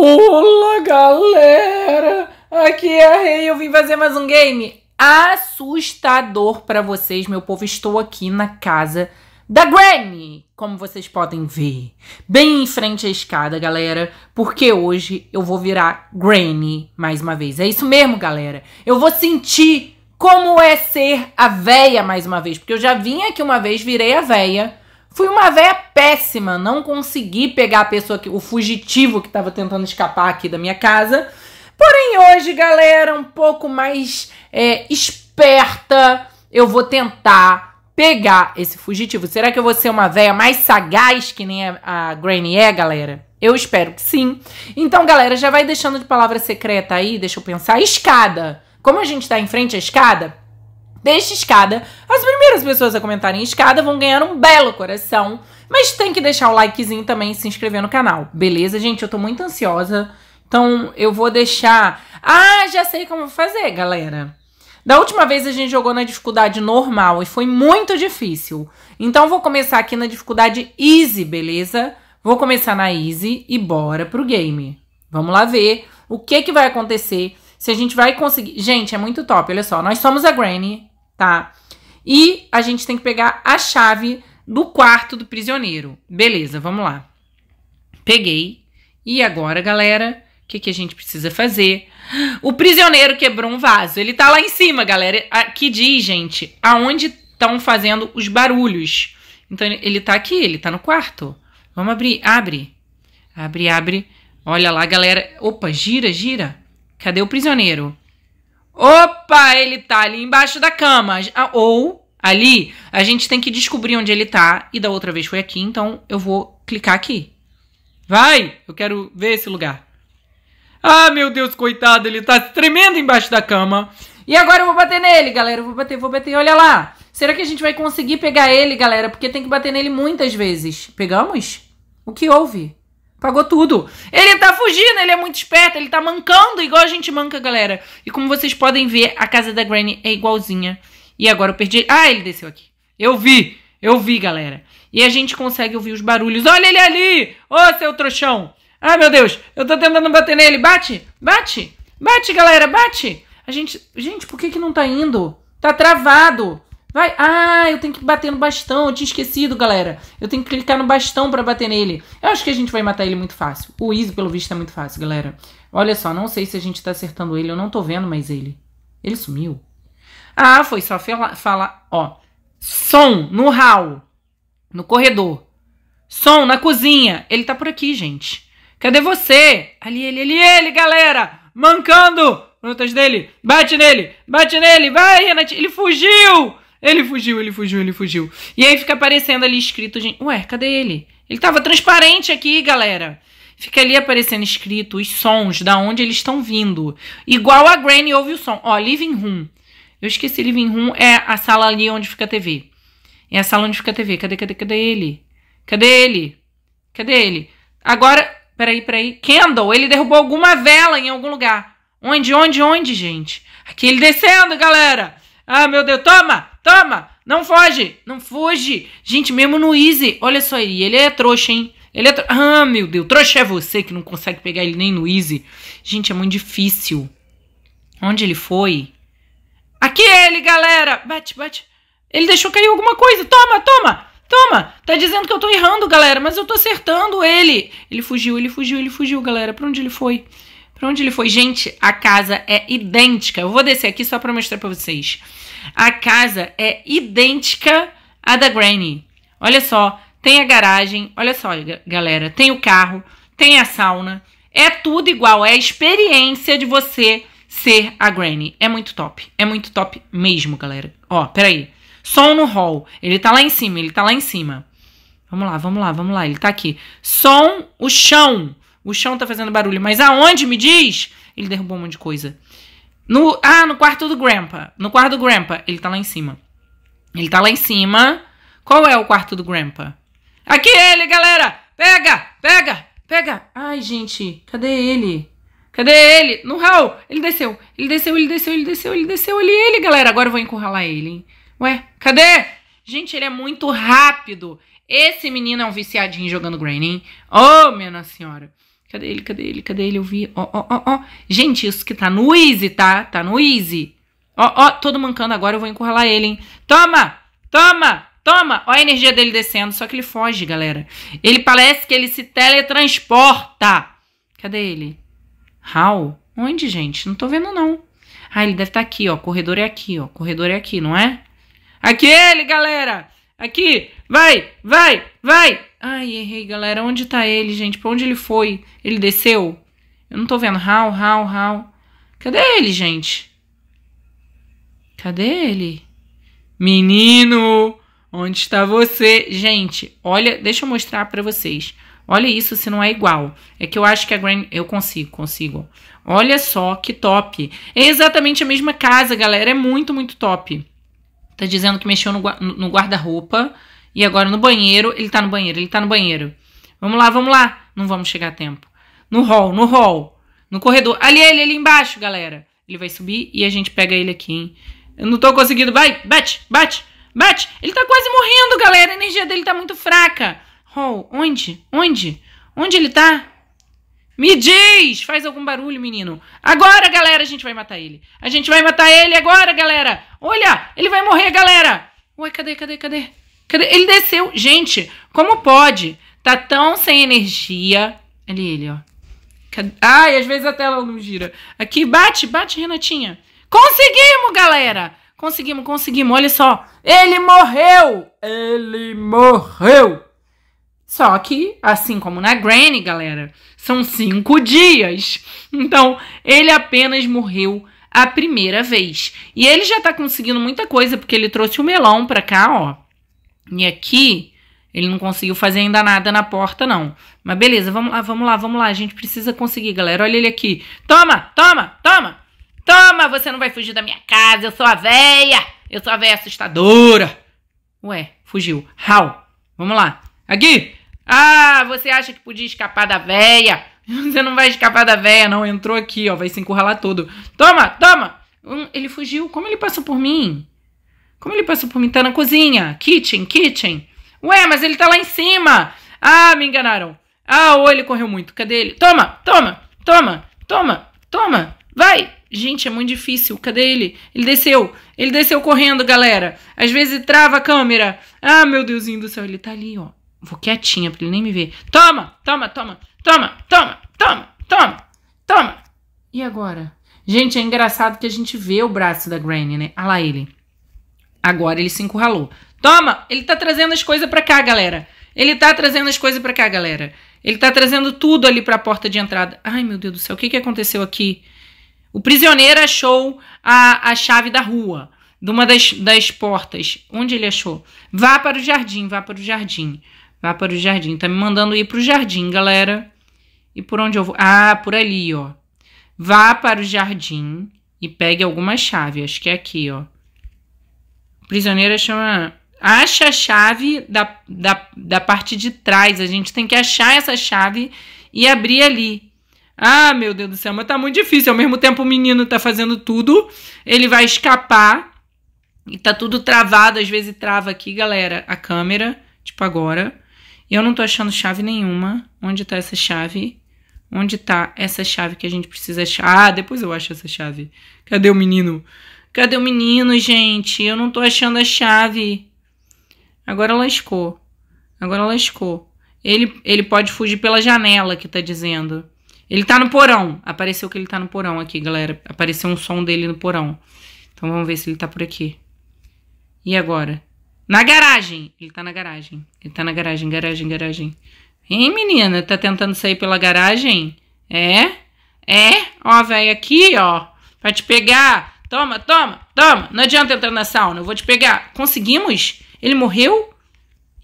Olá galera, aqui é a Rei, eu vim fazer mais um game assustador para vocês, meu povo. Estou aqui na casa da Granny, como vocês podem ver, bem em frente à escada, galera, porque hoje eu vou virar Granny mais uma vez. É isso mesmo, galera. Eu vou sentir como é ser a véia mais uma vez, porque eu já vim aqui uma vez, virei a véia Fui uma véia péssima, não consegui pegar a pessoa que o fugitivo que estava tentando escapar aqui da minha casa. Porém, hoje, galera, um pouco mais é, esperta, eu vou tentar pegar esse fugitivo. Será que eu vou ser uma véia mais sagaz que nem a, a Granny é, galera? Eu espero que sim. Então, galera, já vai deixando de palavra secreta aí, deixa eu pensar. Escada. Como a gente tá em frente à escada, deste escada. As primeiras pessoas a comentarem escada vão ganhar um belo coração. Mas tem que deixar o likezinho também e se inscrever no canal. Beleza, gente? Eu tô muito ansiosa. Então eu vou deixar. Ah, já sei como fazer, galera. Da última vez a gente jogou na dificuldade normal e foi muito difícil. Então vou começar aqui na dificuldade easy, beleza? Vou começar na easy e bora pro game. Vamos lá ver o que que vai acontecer, se a gente vai conseguir. Gente, é muito top, olha só. Nós somos a Granny, tá? E a gente tem que pegar a chave do quarto do prisioneiro. Beleza, vamos lá. Peguei. E agora, galera, o que, que a gente precisa fazer? O prisioneiro quebrou um vaso. Ele tá lá em cima, galera. Aqui diz, gente, aonde estão fazendo os barulhos. Então, ele tá aqui, ele tá no quarto. Vamos abrir. Abre. Abre, abre. Olha lá, galera. Opa, gira, gira. Cadê o prisioneiro? Opa, ele tá ali embaixo da cama. Ou ali, a gente tem que descobrir onde ele tá. E da outra vez foi aqui, então eu vou clicar aqui. Vai! Eu quero ver esse lugar. Ah, meu Deus, coitado, ele tá tremendo embaixo da cama. E agora eu vou bater nele, galera. Eu vou bater, vou bater. Olha lá. Será que a gente vai conseguir pegar ele, galera? Porque tem que bater nele muitas vezes. Pegamos? O que houve? Pagou tudo. Ele tá fugindo, ele é muito esperto, ele tá mancando igual a gente manca, galera. E como vocês podem ver, a casa da Granny é igualzinha. E agora eu perdi. Ah, ele desceu aqui. Eu vi, eu vi, galera. E a gente consegue ouvir os barulhos. Olha ele ali! Ô, oh, seu trouxão! Ah, meu Deus, eu tô tentando bater nele. Bate, bate, bate, galera, bate. A gente, gente, por que que não tá indo? Tá travado. Vai. Ah, eu tenho que bater no bastão. Eu tinha esquecido, galera. Eu tenho que clicar no bastão para bater nele. Eu acho que a gente vai matar ele muito fácil. O Easy, pelo visto, é muito fácil, galera. Olha só, não sei se a gente tá acertando ele. Eu não tô vendo mais ele. Ele sumiu. Ah, foi só falar. Fala, ó. Som no hall. No corredor. Som na cozinha. Ele tá por aqui, gente. Cadê você? Ali ele, ali ele, galera. Mancando. Perguntas dele. Bate nele. Bate nele. Vai, Renatinho. Ele fugiu. Ele fugiu, ele fugiu, ele fugiu. E aí fica aparecendo ali escrito, gente. Ué, cadê ele? Ele tava transparente aqui, galera. Fica ali aparecendo escrito os sons, da onde eles estão vindo. Igual a Granny ouve o som. Ó, living room. Eu esqueci, living room é a sala ali onde fica a TV. É a sala onde fica a TV. Cadê, cadê, cadê ele? Cadê ele? Cadê ele? Agora, peraí, peraí. Kendall, ele derrubou alguma vela em algum lugar. Onde, onde, onde, gente? Aqui ele descendo, galera. Ah, meu Deus, toma! Toma! Não foge! Não foge, Gente, mesmo no Easy, olha só aí, ele é trouxa, hein? Ele é tro... Ah, meu Deus, trouxa é você que não consegue pegar ele nem no Easy. Gente, é muito difícil. Onde ele foi? Aqui é ele, galera! Bate, bate. Ele deixou cair alguma coisa. Toma, toma! Toma! Tá dizendo que eu tô errando, galera, mas eu tô acertando ele. Ele fugiu, ele fugiu, ele fugiu, galera. Pra onde ele foi? Pra onde ele foi? Gente, a casa é idêntica. Eu vou descer aqui só pra mostrar pra vocês. A casa é idêntica à da Granny. Olha só, tem a garagem, olha só, galera, tem o carro, tem a sauna. É tudo igual, é a experiência de você ser a Granny. É muito top, é muito top mesmo, galera. Ó, peraí. Som no hall. Ele tá lá em cima, ele tá lá em cima. Vamos lá, vamos lá, vamos lá. Ele tá aqui. Som, o chão. O chão tá fazendo barulho. Mas aonde me diz? Ele derrubou um monte de coisa. No, ah, no quarto do Grandpa. No quarto do Grandpa. Ele tá lá em cima. Ele tá lá em cima. Qual é o quarto do Grandpa? Aqui é ele, galera! Pega! Pega! Pega! Ai, gente, cadê ele? Cadê ele? No hall! Ele desceu, ele desceu, ele desceu, ele desceu, ele desceu ali, ele, galera. Agora eu vou encurralar ele, hein? Ué, cadê? Gente, ele é muito rápido. Esse menino é um viciadinho jogando Granny, hein? Oh, minha senhora. Cadê ele? Cadê ele? Cadê ele? Eu vi. Ó, ó, ó, ó. Gente, isso que tá no easy, tá? Tá no easy. Ó, ó, todo mancando agora, eu vou encurralar ele, hein? Toma! Toma! Toma! Ó a energia dele descendo, só que ele foge, galera. Ele parece que ele se teletransporta. Cadê ele? Hal? Onde, gente? Não tô vendo, não. Ah, ele deve estar tá aqui, ó. Corredor é aqui, ó. Corredor é aqui, não é? Aqui ele, galera! Aqui! Vai! Vai! Vai! Ai, errei, galera. Onde tá ele, gente? Pra onde ele foi? Ele desceu? Eu não tô vendo. Hal, hal, hal. Cadê ele, gente? Cadê ele? Menino, onde está você? Gente, olha, deixa eu mostrar para vocês. Olha isso, se não é igual. É que eu acho que a Grand... Eu consigo, consigo. Olha só, que top. É exatamente a mesma casa, galera. É muito, muito top. Tá dizendo que mexeu no, no guarda-roupa. E agora no banheiro, ele tá no banheiro, ele tá no banheiro. Vamos lá, vamos lá. Não vamos chegar a tempo. No hall, no hall. No corredor. Ali ele, ali embaixo, galera. Ele vai subir e a gente pega ele aqui, hein? Eu não tô conseguindo. Vai, bate, bate, bate. Ele tá quase morrendo, galera. A energia dele tá muito fraca. Hall, onde? Onde? Onde ele tá? Me diz! Faz algum barulho, menino. Agora, galera, a gente vai matar ele. A gente vai matar ele agora, galera. Olha, ele vai morrer, galera. Ué, cadê, cadê, cadê? Ele desceu. Gente, como pode? Tá tão sem energia. Ali ele, ó. Cadê? Ai, às vezes a tela não gira. Aqui, bate, bate, Renatinha. Conseguimos, galera! Conseguimos, conseguimos. Olha só. Ele morreu! Ele morreu! Só que, assim como na Granny, galera, são cinco dias. Então, ele apenas morreu a primeira vez. E ele já tá conseguindo muita coisa, porque ele trouxe o melão pra cá, ó. E aqui ele não conseguiu fazer ainda nada na porta, não. Mas beleza, vamos lá, vamos lá, vamos lá. A gente precisa conseguir, galera. Olha ele aqui. Toma, toma, toma. Toma, você não vai fugir da minha casa. Eu sou a véia. Eu sou a véia assustadora. Ué, fugiu. Hal, vamos lá. Aqui. Ah, você acha que podia escapar da véia? Você não vai escapar da véia, não. Entrou aqui, ó. Vai se encurralar todo. Toma, toma. Hum, ele fugiu. Como ele passou por mim? Como ele passou por mim? Tá na cozinha. Kitchen, kitchen. Ué, mas ele tá lá em cima. Ah, me enganaram. Ah, ou ele correu muito. Cadê ele? Toma, toma, toma, toma, toma. Vai. Gente, é muito difícil. Cadê ele? Ele desceu. Ele desceu correndo, galera. Às vezes trava a câmera. Ah, meu Deusinho do céu. Ele tá ali, ó. Vou quietinha pra ele nem me ver. Toma, toma, toma, toma, toma, toma, toma, toma. E agora? Gente, é engraçado que a gente vê o braço da Granny, né? Olha lá ele. Agora ele se encurralou. Toma, ele tá trazendo as coisas para cá, galera. Ele tá trazendo as coisas para cá, galera. Ele tá trazendo tudo ali para a porta de entrada. Ai, meu Deus do céu, o que que aconteceu aqui? O prisioneiro achou a, a chave da rua, de uma das, das portas. Onde ele achou? Vá para o jardim, vá para o jardim. Vá para o jardim. Tá me mandando ir para o jardim, galera. E por onde eu vou? Ah, por ali, ó. Vá para o jardim e pegue alguma chave. Acho que é aqui, ó prisioneira chama. Acha a chave da, da, da parte de trás. A gente tem que achar essa chave e abrir ali. Ah, meu Deus do céu, mas tá muito difícil. Ao mesmo tempo, o menino tá fazendo tudo, ele vai escapar e tá tudo travado. Às vezes trava aqui, galera, a câmera, tipo agora. E eu não tô achando chave nenhuma. Onde tá essa chave? Onde tá essa chave que a gente precisa achar? Ah, depois eu acho essa chave. Cadê o menino? Cadê o menino, gente? Eu não tô achando a chave. Agora lascou. Agora lascou. Ele, ele pode fugir pela janela que tá dizendo. Ele tá no porão. Apareceu que ele tá no porão aqui, galera. Apareceu um som dele no porão. Então vamos ver se ele tá por aqui. E agora? Na garagem! Ele tá na garagem. Ele tá na garagem, garagem, garagem. Hein, menina? Tá tentando sair pela garagem? É? É? Ó, velho aqui, ó. Pra te pegar. Toma, toma, toma. Não adianta entrar na sauna, eu vou te pegar. Conseguimos? Ele morreu?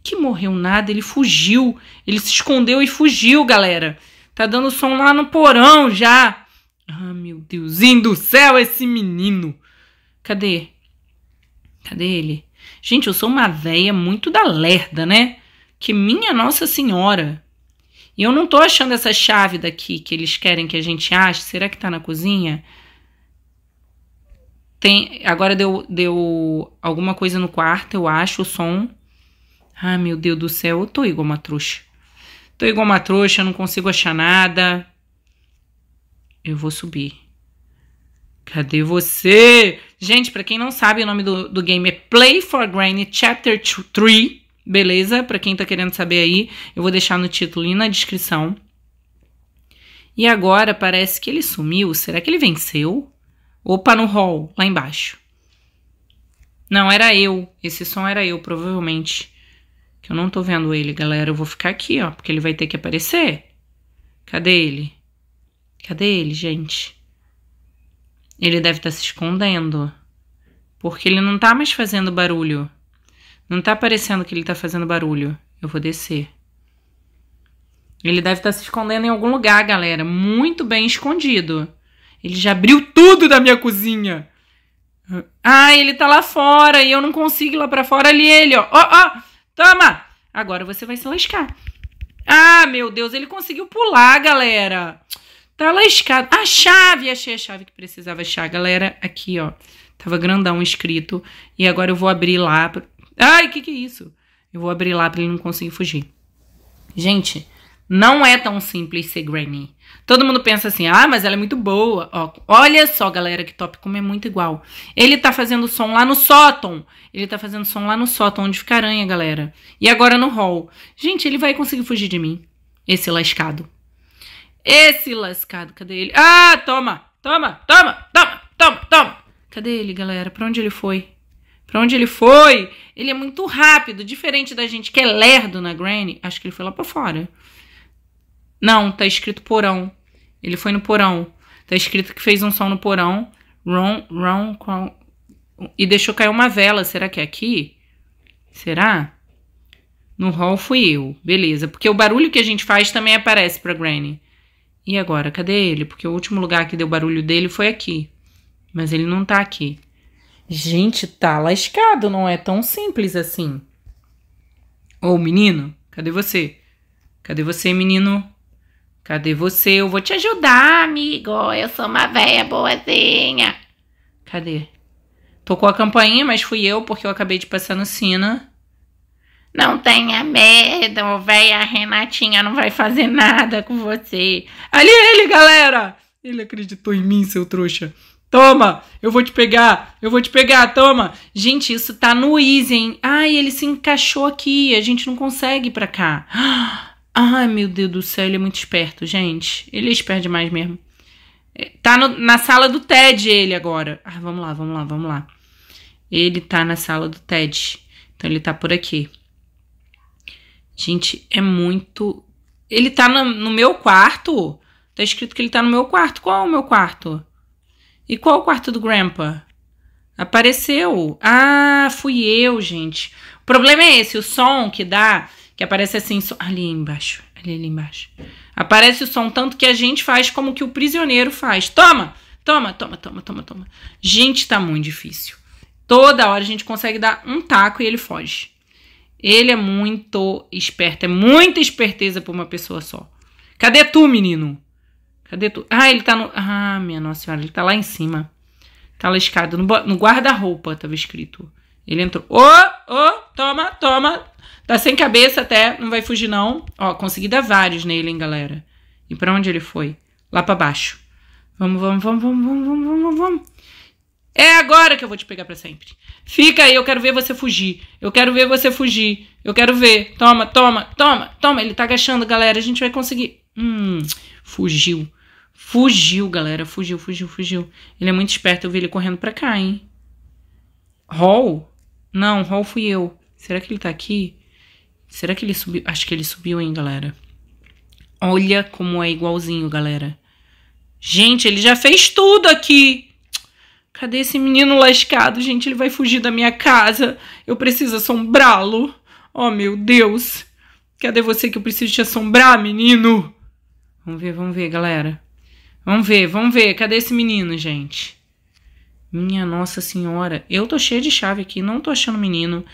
Que morreu nada, ele fugiu. Ele se escondeu e fugiu, galera. Tá dando som lá no porão já. Ah, meu Deusinho do céu, esse menino. Cadê? Cadê ele? Gente, eu sou uma véia muito da lerda, né? Que minha Nossa Senhora. E eu não tô achando essa chave daqui que eles querem que a gente ache. Será que tá na cozinha? Tem, agora deu, deu alguma coisa no quarto, eu acho, o som. Ah, meu Deus do céu, eu tô igual uma trouxa. Tô igual uma trouxa, não consigo achar nada. Eu vou subir. Cadê você? Gente, para quem não sabe, o nome do, do game é Play for Granny Chapter 3. Beleza? Para quem tá querendo saber aí, eu vou deixar no título e na descrição. E agora parece que ele sumiu. Será que ele venceu? Opa, no hall, lá embaixo. Não, era eu. Esse som era eu, provavelmente. Que eu não tô vendo ele, galera. Eu vou ficar aqui, ó, porque ele vai ter que aparecer. Cadê ele? Cadê ele, gente? Ele deve estar tá se escondendo. Porque ele não tá mais fazendo barulho. Não tá aparecendo que ele tá fazendo barulho. Eu vou descer. Ele deve estar tá se escondendo em algum lugar, galera. Muito bem escondido. Ele já abriu tudo da minha cozinha. Ah, ele tá lá fora e eu não consigo ir lá pra fora. Ali ele, ó. Ó, ó, toma! Agora você vai se lascar. Ah, meu Deus, ele conseguiu pular, galera. Tá lascado. A chave, achei a chave que precisava achar, galera. Aqui, ó. Tava grandão escrito. E agora eu vou abrir lá. Ai, que que é isso? Eu vou abrir lá pra ele não conseguir fugir. Gente, não é tão simples ser Granny. Todo mundo pensa assim, ah, mas ela é muito boa. Ó, olha só, galera, que top como é muito igual. Ele tá fazendo som lá no sótão. Ele tá fazendo som lá no sótão, onde fica aranha, galera. E agora no hall. Gente, ele vai conseguir fugir de mim. Esse lascado. Esse lascado, cadê ele? Ah, toma, toma, toma, toma, toma, toma. Cadê ele, galera? Pra onde ele foi? Pra onde ele foi? Ele é muito rápido, diferente da gente que é lerdo na Granny. Acho que ele foi lá pra fora. Não, tá escrito porão. Ele foi no porão. Tá escrito que fez um som no porão. Ron, Ron, qual, e deixou cair uma vela. Será que é aqui? Será? No hall fui eu. Beleza, porque o barulho que a gente faz também aparece pra Granny. E agora, cadê ele? Porque o último lugar que deu barulho dele foi aqui. Mas ele não tá aqui. Gente, tá lascado, não é tão simples assim. Ô, menino, cadê você? Cadê você, menino? Cadê você? Eu vou te ajudar, amigo. Eu sou uma velha boazinha. Cadê? Tocou a campainha, mas fui eu porque eu acabei de passar no sina. Não tenha medo, velha Renatinha não vai fazer nada com você. Ali é ele, galera! Ele acreditou em mim, seu trouxa. Toma, eu vou te pegar, eu vou te pegar, toma. Gente, isso tá no easy, hein? Ai, ele se encaixou aqui, a gente não consegue ir pra cá. Ah! Ai, meu Deus do céu, ele é muito esperto, gente. Ele é esperto demais mesmo. É, tá no, na sala do TED ele agora. Ai, ah, vamos lá, vamos lá, vamos lá. Ele tá na sala do TED. Então ele tá por aqui. Gente, é muito. Ele tá no, no meu quarto? Tá escrito que ele tá no meu quarto. Qual é o meu quarto? E qual é o quarto do Grandpa? Apareceu. Ah, fui eu, gente. O problema é esse: o som que dá que aparece assim, ali embaixo, ali, ali embaixo. Aparece o som tanto que a gente faz como que o prisioneiro faz. Toma, toma, toma, toma, toma, toma. Gente, tá muito difícil. Toda hora a gente consegue dar um taco e ele foge. Ele é muito esperto, é muita esperteza pra uma pessoa só. Cadê tu, menino? Cadê tu? Ah, ele tá no. Ah, minha nossa senhora, ele tá lá em cima. Tá lascado. No, no guarda-roupa tava escrito. Ele entrou. Ô, oh, ô, oh, toma, toma. Tá sem cabeça até, não vai fugir não. Ó, consegui dar vários nele, hein, galera. E para onde ele foi? Lá para baixo. Vamos, vamos, vamos, vamos, vamos, vamos, vamos, vamos. É agora que eu vou te pegar para sempre. Fica aí, eu quero ver você fugir. Eu quero ver você fugir. Eu quero ver. Toma, toma, toma, toma. Ele tá agachando, galera. A gente vai conseguir. Hum, fugiu. Fugiu, galera. Fugiu, fugiu, fugiu. Ele é muito esperto. Eu vi ele correndo pra cá, hein? Hall? Não, Hall fui eu. Será que ele tá aqui? Será que ele subiu? Acho que ele subiu, hein, galera. Olha como é igualzinho, galera. Gente, ele já fez tudo aqui. Cadê esse menino lascado? Gente, ele vai fugir da minha casa. Eu preciso assombrá-lo. Oh, meu Deus. Cadê você que eu preciso te assombrar, menino? Vamos ver, vamos ver, galera. Vamos ver, vamos ver. Cadê esse menino, gente? Minha Nossa Senhora, eu tô cheia de chave aqui, não tô achando o menino.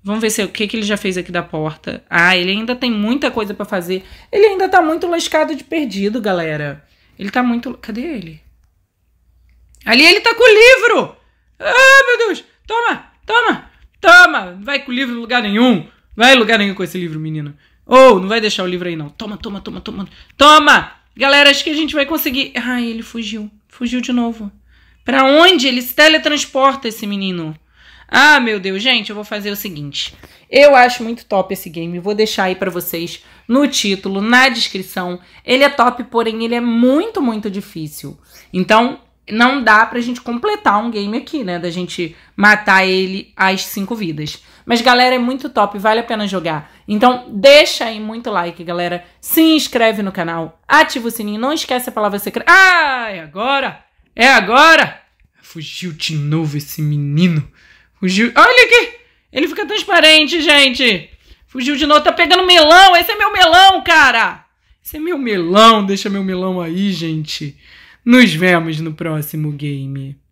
Vamos ver se, o que, que ele já fez aqui da porta. Ah, ele ainda tem muita coisa para fazer. Ele ainda tá muito lascado de perdido, galera. Ele tá muito. Cadê ele? Ali ele tá com o livro! Ah, meu Deus! Toma! Toma! Toma! Não vai com o livro em lugar nenhum! Vai em lugar nenhum com esse livro, menino. Ou, oh, não vai deixar o livro aí, não. Toma, toma, toma, toma. Toma! Galera, acho que a gente vai conseguir. Ah, ele fugiu. Fugiu de novo. Para onde ele se teletransporta esse menino? Ah, meu Deus, gente, eu vou fazer o seguinte. Eu acho muito top esse game, vou deixar aí para vocês no título, na descrição. Ele é top, porém ele é muito, muito difícil. Então, não dá pra gente completar um game aqui, né? Da gente matar ele às cinco vidas. Mas, galera, é muito top, vale a pena jogar. Então, deixa aí muito like, galera. Se inscreve no canal, ativa o sininho, não esquece a palavra secreta. Ah, e agora! É agora! Fugiu de novo esse menino. Fugiu. Olha aqui! Ele fica transparente, gente! Fugiu de novo, tá pegando melão! Esse é meu melão, cara! Esse é meu melão, deixa meu melão aí, gente. Nos vemos no próximo game.